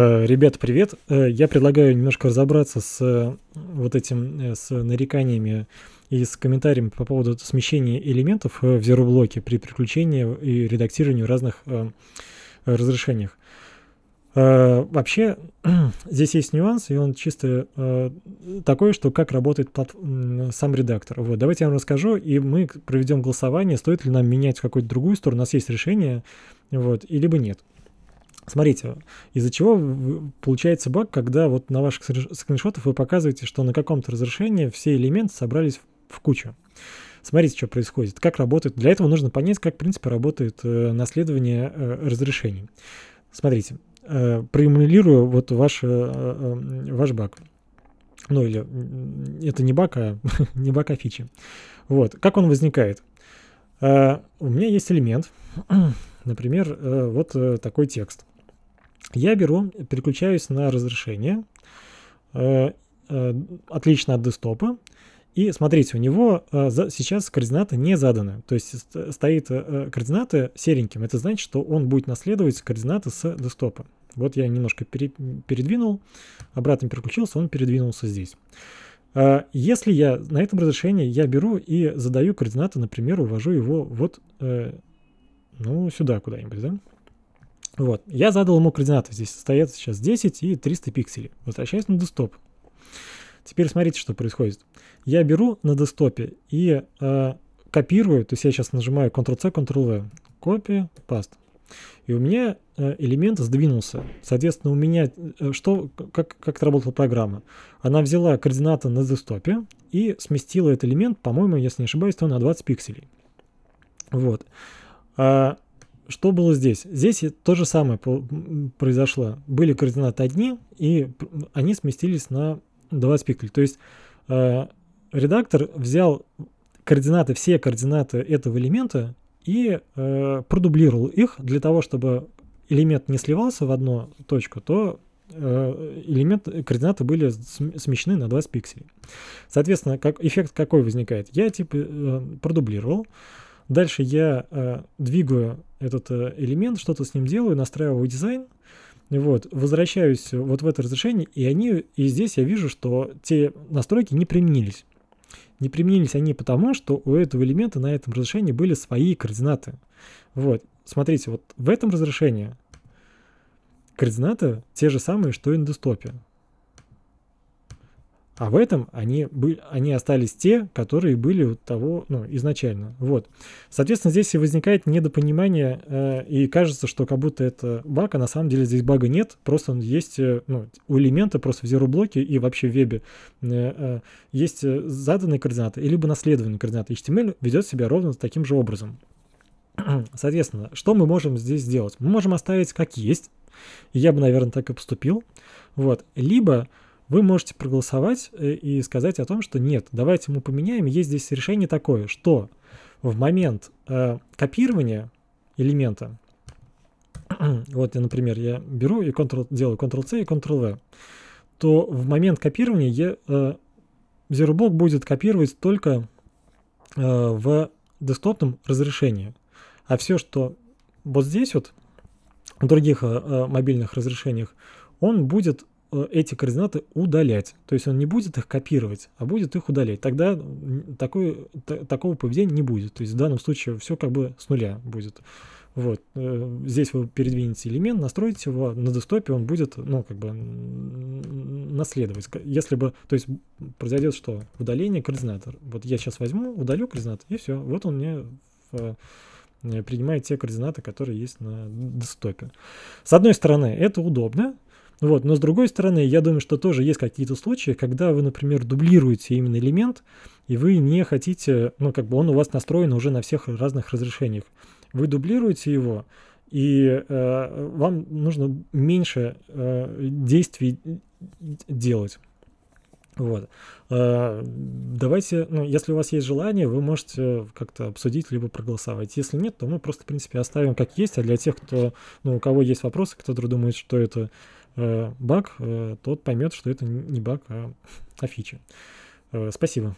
Э, ребят, привет. Э, я предлагаю немножко разобраться с э, вот этим, с нареканиями и с комментариями по поводу смещения элементов в зероблоке при приключении и редактировании в разных разрешениях. Вообще, здесь есть нюанс, и он чисто такой, что как работает сам редактор. Вот, давайте я вам расскажу, и мы проведем голосование, стоит ли нам менять в какую-то другую сторону, у нас есть решение, вот, и либо нет. Смотрите, из-за чего получается баг, когда вот на ваших скриншотах вы показываете, что на каком-то разрешении все элементы собрались в кучу. Смотрите, что происходит, как работает. Для этого нужно понять, как, в принципе, работает э, наследование э, разрешений. Смотрите, э, проэмулирую вот ваш, э, э, ваш баг. Ну или это не баг, а не баг, а фичи. Вот, как он возникает? Э, у меня есть элемент, например, э, вот э, такой текст. Я беру, переключаюсь на разрешение, э, э, отлично от десктопа, и смотрите, у него э, сейчас координаты не заданы. То есть стоит координаты сереньким. Это значит, что он будет наследовать координаты с десктопа. Вот я немножко передвинул, обратно переключился, он передвинулся здесь. если я на этом разрешении я беру и задаю координаты, например, увожу его вот ну, сюда куда-нибудь, да? Вот, я задал ему координаты, здесь стоят сейчас 10 и 300 пикселей. Возвращаюсь на десктоп. Теперь смотрите, что происходит. Я беру на десктопе и э, копирую, то есть я сейчас нажимаю Ctrl-C, Ctrl-V, copy, paste. И у меня э, элемент сдвинулся. Соответственно, у меня э, что, как, как это работала программа? Она взяла координаты на десктопе и сместила этот элемент, по-моему, если не ошибаюсь, то на 20 пикселей. Вот. А что было здесь? Здесь то же самое произошло. Были координаты одни, и они сместились на 20 пикселей. То есть э, редактор взял координаты, все координаты этого элемента и э, продублировал их для того, чтобы элемент не сливался в одну точку, то э, элемент, координаты были смещены на 20 пикселей. Соответственно, как, эффект какой возникает? Я типа э, продублировал, Дальше я э, двигаю этот э, элемент, что-то с ним делаю, настраиваю дизайн, вот, возвращаюсь вот в это разрешение, и они, и здесь я вижу, что те настройки не применились. Не применились они потому, что у этого элемента на этом разрешении были свои координаты. Вот, смотрите, вот в этом разрешении координаты те же самые, что и на десктопе. А в этом они, были, они остались те, которые были у того ну, изначально. Вот. Соответственно, здесь и возникает недопонимание, э, и кажется, что как будто это баг, а на самом деле здесь бага нет, просто он есть э, ну, у элемента просто в зероблоке и вообще в вебе э, э, есть э, заданные координаты, либо наследованные координаты. HTML эм ведет себя ровно таким же образом. Соответственно, что мы можем здесь сделать? Мы можем оставить как есть, я бы, наверное, так и поступил, вот, либо вы можете проголосовать э, и сказать о том, что нет, давайте мы поменяем. Есть здесь решение такое, что в момент э, копирования элемента, вот, я, например, я беру и Ctrl, делаю Ctrl-C и Ctrl-V, то в момент копирования я, э, ZeroBlock будет копировать только э, в десктопном разрешении. А все, что вот здесь вот, в других э, э мобильных разрешениях, он будет Э, эти координаты удалять. То есть он не будет их копировать, а будет их удалять. Тогда такой, такого поведения не будет. То есть в данном случае все как бы с нуля будет. Вот. Э, здесь вы передвинете элемент, настроите его, на десктопе он будет, ну, как бы наследовать. Если бы, то есть произойдет что? Удаление координатор. Вот я сейчас возьму, удалю координатор и все. Вот он мне в, э, принимает те координаты, которые есть на десктопе. С одной стороны, это удобно, вот. Но с другой стороны, я думаю, что тоже есть какие-то случаи, когда вы, например, дублируете именно элемент, и вы не хотите, ну, как бы он у вас настроен уже на всех разных разрешениях. Вы дублируете его, и э, вам нужно меньше э, действий делать. Вот. Э, давайте, ну, если у вас есть желание, вы можете как-то обсудить, либо проголосовать. Если нет, то мы просто, в принципе, оставим как есть. А для тех, кто, ну, у кого есть вопросы, кто думает, что это Э, баг, э, тот поймет, что это не баг, а, а фича. Э, спасибо.